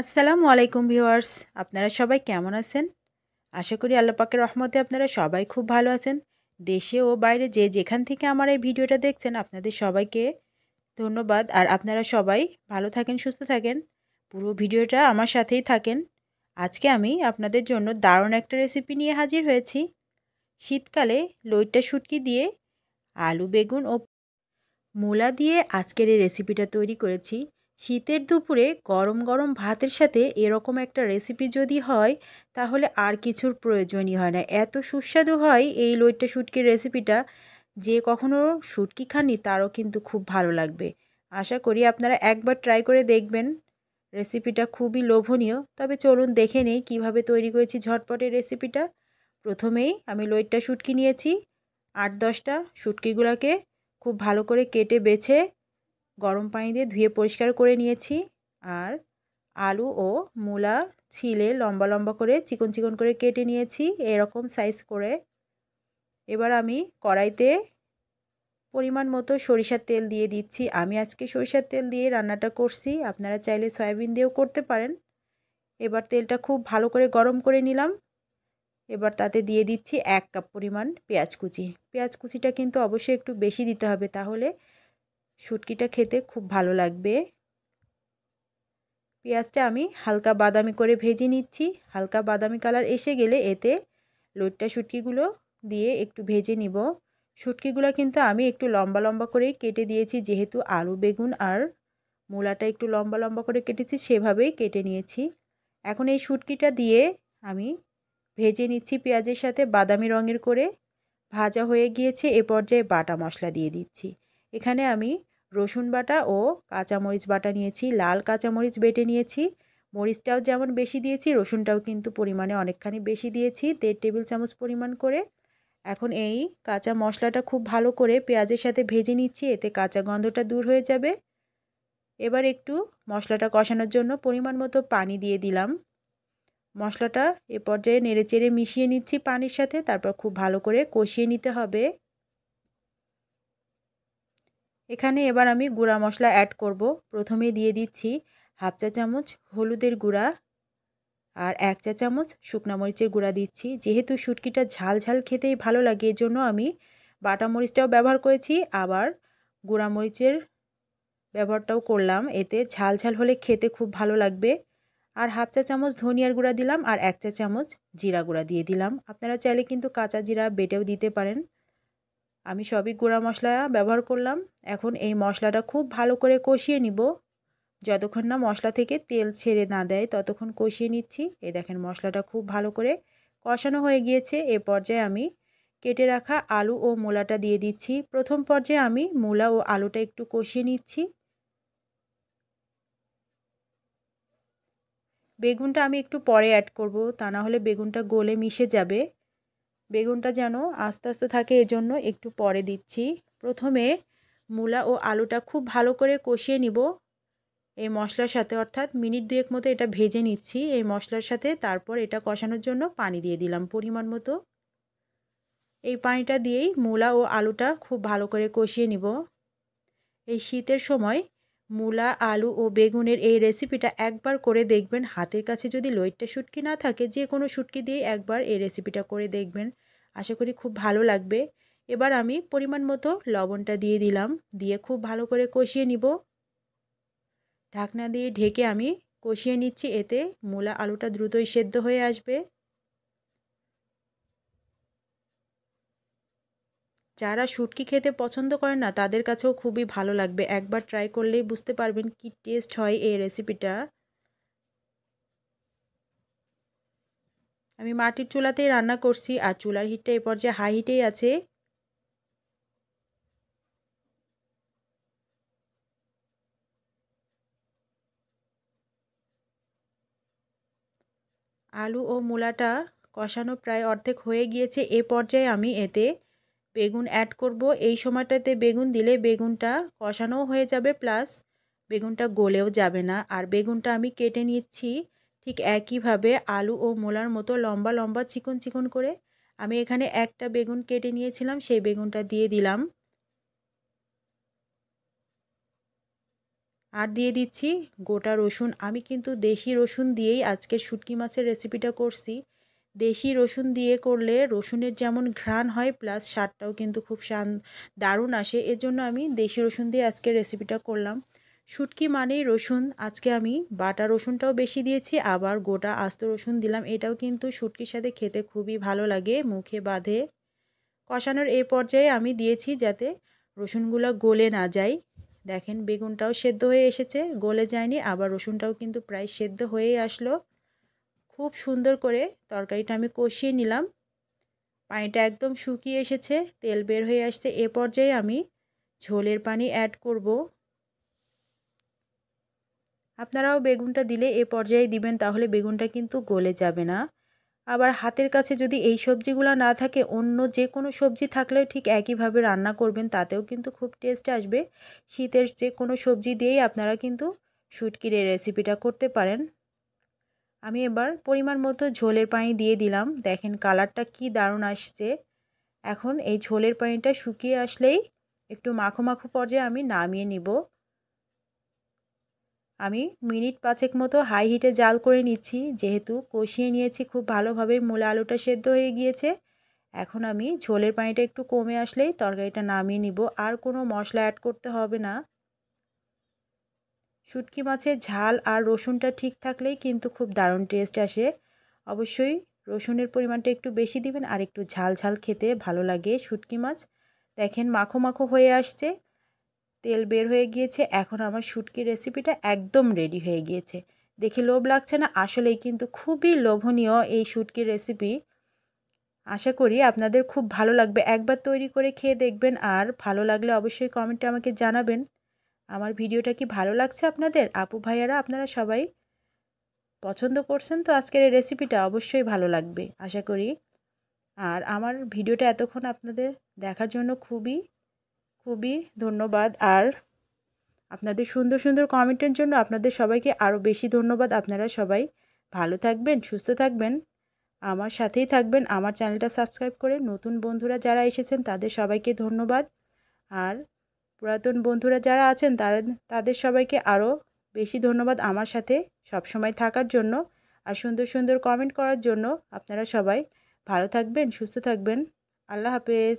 আসসালামু আলাইকুম ভিউয়ার্স আপনারা সবাই কেমন আছেন আশা করি আল্লাপাকের রহমতে আপনারা সবাই খুব ভালো আছেন দেশে ও বাইরে যে যেখান থেকে আমার এই ভিডিওটা দেখছেন আপনাদের সবাইকে ধন্যবাদ আর আপনারা সবাই ভালো থাকেন সুস্থ থাকেন পুরো ভিডিওটা আমার সাথেই থাকেন আজকে আমি আপনাদের জন্য দারুণ একটা রেসিপি নিয়ে হাজির হয়েছি শীতকালে লইট্টা শুটকি দিয়ে আলু বেগুন ও মূলা দিয়ে আজকের এই রেসিপিটা তৈরি করেছি শীতের দুপুরে গরম গরম ভাতের সাথে এরকম একটা রেসিপি যদি হয় তাহলে আর কিছুর প্রয়োজনই হয় না এত সুস্বাদু হয় এই লইট্টা শুটকির রেসিপিটা যে কখনো শুটকি খাননি তারও কিন্তু খুব ভালো লাগবে আশা করি আপনারা একবার ট্রাই করে দেখবেন রেসিপিটা খুবই লোভনীয় তবে চলুন দেখে নেই কীভাবে তৈরি করেছি ঝটপটের রেসিপিটা প্রথমেই আমি লইট্টা শুটকি নিয়েছি আট দশটা শুটকিগুলোকে খুব ভালো করে কেটে বেছে গরম পানি দিয়ে ধুয়ে পরিষ্কার করে নিয়েছি আর আলু ও মূলা ছিলে লম্বা লম্বা করে চিকন চিকন করে কেটে নিয়েছি এরকম সাইজ করে এবার আমি কড়াইতে পরিমাণ মতো সরিষার তেল দিয়ে দিচ্ছি আমি আজকে সরিষার তেল দিয়ে রান্নাটা করছি আপনারা চাইলে সয়াবিন দিয়েও করতে পারেন এবার তেলটা খুব ভালো করে গরম করে নিলাম এবার তাতে দিয়ে দিচ্ছি এক কাপ পরিমাণ পেঁয়াজ কুচি পেঁয়াজ কুচিটা কিন্তু অবশ্যই একটু বেশি দিতে হবে তাহলে শুটকিটা খেতে খুব ভালো লাগবে পেঁয়াজটা আমি হালকা বাদামি করে ভেজে নিচ্ছি হালকা বাদামি কালার এসে গেলে এতে লোটটা শুটকিগুলো দিয়ে একটু ভেজে নিব শুটকিগুলো কিন্তু আমি একটু লম্বা লম্বা করে কেটে দিয়েছি যেহেতু আলু বেগুন আর মূলাটা একটু লম্বা লম্বা করে কেটেছি সেভাবেই কেটে নিয়েছি এখন এই শুটকিটা দিয়ে আমি ভেজে নিচ্ছি পেঁয়াজের সাথে বাদামি রঙের করে ভাজা হয়ে গিয়েছে এ পর্যায়ে বাটা মশলা দিয়ে দিচ্ছি এখানে আমি রসুন বাটা ও কাঁচামরিচ বাটা নিয়েছি লাল কাঁচামরিচ বেটে নিয়েছি মরিচটাও যেমন বেশি দিয়েছি রসুনটাও কিন্তু পরিমাণে অনেকখানি বেশি দিয়েছি দেড় টেবিল চামচ পরিমাণ করে এখন এই কাঁচা মশলাটা খুব ভালো করে পেঁয়াজের সাথে ভেজে নিচ্ছি এতে কাঁচা গন্ধটা দূর হয়ে যাবে এবার একটু মশলাটা কষানোর জন্য পরিমাণ মতো পানি দিয়ে দিলাম মশলাটা এ পর্যায়ে নেড়ে চেড়ে মিশিয়ে নিচ্ছি পানির সাথে তারপর খুব ভালো করে কষিয়ে নিতে হবে এখানে এবার আমি গুঁড়া মশলা অ্যাড করব প্রথমে দিয়ে দিচ্ছি হাফ চা চামচ হলুদের গুঁড়া আর এক চা চামচ শুকনা মরিচের গুঁড়া দিচ্ছি যেহেতু শুটকিটা ঝাল ঝাল খেতেই ভালো লাগে এর জন্য আমি বাটা মরিচটাও ব্যবহার করেছি আবার গুঁড়া মরিচের ব্যবহারটাও করলাম এতে ঝাল ঝাল হলে খেতে খুব ভালো লাগবে আর হাফ চা চামচ ধনিয়ার গুঁড়া দিলাম আর এক চা চামচ জিরা গুঁড়া দিয়ে দিলাম আপনারা চাইলে কিন্তু কাঁচা জিরা বেটেও দিতে পারেন আমি সবই গুঁড়া মশলা ব্যবহার করলাম এখন এই মশলাটা খুব ভালো করে কষিয়ে নিব যতক্ষণ না মশলা থেকে তেল ছেড়ে না দেয় ততক্ষণ কষিয়ে নিচ্ছি এই দেখেন মশলাটা খুব ভালো করে কষানো হয়ে গিয়েছে এ পর্যায়ে আমি কেটে রাখা আলু ও মূলাটা দিয়ে দিচ্ছি প্রথম পর্যায়ে আমি মূলা ও আলুটা একটু কষিয়ে নিচ্ছি বেগুনটা আমি একটু পরে অ্যাড করব তা না হলে বেগুনটা গলে মিশে যাবে বেগুনটা যেন আস্তে আস্তে থাকে এজন্য একটু পরে দিচ্ছি প্রথমে মূলা ও আলুটা খুব ভালো করে কষিয়ে নিব এই মশলার সাথে অর্থাৎ মিনিট দুয়েক মতো এটা ভেজে নিচ্ছি এই মশলার সাথে তারপর এটা কষানোর জন্য পানি দিয়ে দিলাম পরিমাণ মতো এই পানিটা দিয়েই মূলা ও আলুটা খুব ভালো করে কষিয়ে নিব এই শীতের সময় মূলা আলু ও বেগুনের এই রেসিপিটা একবার করে দেখবেন হাতের কাছে যদি লইটটা শুটকি না থাকে যে কোনো শুটকি দিয়ে একবার এই রেসিপিটা করে দেখবেন আশা করি খুব ভালো লাগবে এবার আমি পরিমাণ মতো লবণটা দিয়ে দিলাম দিয়ে খুব ভালো করে কষিয়ে নিব ঢাকনা দিয়ে ঢেকে আমি কষিয়ে নিচ্ছি এতে মূলা আলুটা দ্রুতই সেদ্ধ হয়ে আসবে যারা শুটকি খেতে পছন্দ করেন না তাদের কাছেও খুবই ভালো লাগবে একবার ট্রাই করলেই বুঝতে পারবেন কি টেস্ট হয় এই রেসিপিটা আমি মাটির চুলাতেই রান্না করছি আর চুলার হিটটা এ পর্যায়ে হাই হিটেই আছে আলু ও মূলাটা কষানো প্রায় অর্ধেক হয়ে গিয়েছে এ পর্যায়ে আমি এতে বেগুন অ্যাড করব এই সময়টাতে বেগুন দিলে বেগুনটা কষানোও হয়ে যাবে প্লাস বেগুনটা গলেও যাবে না আর বেগুনটা আমি কেটে নিচ্ছি ঠিক একইভাবে আলু ও মোলার মতো লম্বা লম্বা চিকন চিকন করে আমি এখানে একটা বেগুন কেটে নিয়েছিলাম সেই বেগুনটা দিয়ে দিলাম আর দিয়ে দিচ্ছি গোটা রসুন আমি কিন্তু দেশি রসুন দিয়েই আজকের শুটকি মাছের রেসিপিটা করছি দেশি রসুন দিয়ে করলে রসুনের যেমন ঘ্রাণ হয় প্লাস স্বাদটাও কিন্তু খুব শান দারুণ আসে এজন্য আমি দেশি রসুন দিয়ে আজকে রেসিপিটা করলাম শুটকি মানেই রসুন আজকে আমি বাটা রসুনটাও বেশি দিয়েছি আবার গোটা আস্ত রসুন দিলাম এটাও কিন্তু শুটকির সাথে খেতে খুবই ভালো লাগে মুখে বাঁধে কষানোর এই পর্যায়ে আমি দিয়েছি যাতে রসুনগুলো গলে না যায় দেখেন বেগুনটাও সেদ্ধ হয়ে এসেছে গলে যায়নি আবার রসুনটাও কিন্তু প্রায় সেদ্ধ হয়েই আসলো খুব সুন্দর করে তরকারিটা আমি কষিয়ে নিলাম পানিটা একদম শুকিয়ে এসেছে তেল বের হয়ে আসছে এ পর্যায়ে আমি ঝোলের পানি অ্যাড করব আপনারাও বেগুনটা দিলে এ পর্যায়ে দিবেন তাহলে বেগুনটা কিন্তু গলে যাবে না আবার হাতের কাছে যদি এই সবজিগুলো না থাকে অন্য যে কোনো সবজি থাকলেও ঠিক একইভাবে রান্না করবেন তাতেও কিন্তু খুব টেস্ট আসবে শীতের যে কোনো সবজি দিয়েই আপনারা কিন্তু শুটকির রেসিপিটা করতে পারেন আমি এবার পরিমাণ মতো ঝোলের পানি দিয়ে দিলাম দেখেন কালারটা কি দারুণ আসছে এখন এই ঝোলের পানিটা শুকিয়ে আসলেই একটু মাখো মাখো পর্যায়ে আমি নামিয়ে নিব আমি মিনিট পাঁচেক মতো হাই হিটে জাল করে নিচ্ছি যেহেতু কষিয়ে নিয়েছি খুব ভালোভাবে মূলা আলুটা সেদ্ধ হয়ে গিয়েছে এখন আমি ঝোলের পানিটা একটু কমে আসলেই তরকারিটা নামিয়ে নিব আর কোনো মশলা অ্যাড করতে হবে না শুটকি মাছের ঝাল আর রসুনটা ঠিক থাকলেই কিন্তু খুব দারুণ টেস্ট আসে অবশ্যই রসুনের পরিমাণটা একটু বেশি দিবেন আর একটু ঝাল ঝাল খেতে ভালো লাগে শুটকি মাছ দেখেন মাখো মাখো হয়ে আসছে তেল বের হয়ে গিয়েছে এখন আমার শুটকির রেসিপিটা একদম রেডি হয়ে গিয়েছে দেখে লোভ লাগছে না আসলেই কিন্তু খুবই লোভনীয় এই শুটকির রেসিপি আশা করি আপনাদের খুব ভালো লাগবে একবার তৈরি করে খেয়ে দেখবেন আর ভালো লাগলে অবশ্যই কমেন্টে আমাকে জানাবেন আমার ভিডিওটা কি ভালো লাগছে আপনাদের আপু ভাইয়ারা আপনারা সবাই পছন্দ করছেন তো আজকের এই রেসিপিটা অবশ্যই ভালো লাগবে আশা করি আর আমার ভিডিওটা এতক্ষণ আপনাদের দেখার জন্য খুবই খুবই ধন্যবাদ আর আপনাদের সুন্দর সুন্দর কমেন্টের জন্য আপনাদের সবাইকে আরও বেশি ধন্যবাদ আপনারা সবাই ভালো থাকবেন সুস্থ থাকবেন আমার সাথেই থাকবেন আমার চ্যানেলটা সাবস্ক্রাইব করে নতুন বন্ধুরা যারা এসেছেন তাদের সবাইকে ধন্যবাদ আর পুরাতন বন্ধুরা যারা আছেন তারা তাদের সবাইকে আরও বেশি ধন্যবাদ আমার সাথে সবসময় থাকার জন্য আর সুন্দর সুন্দর কমেন্ট করার জন্য আপনারা সবাই ভালো থাকবেন সুস্থ থাকবেন আল্লাহ হাফেজ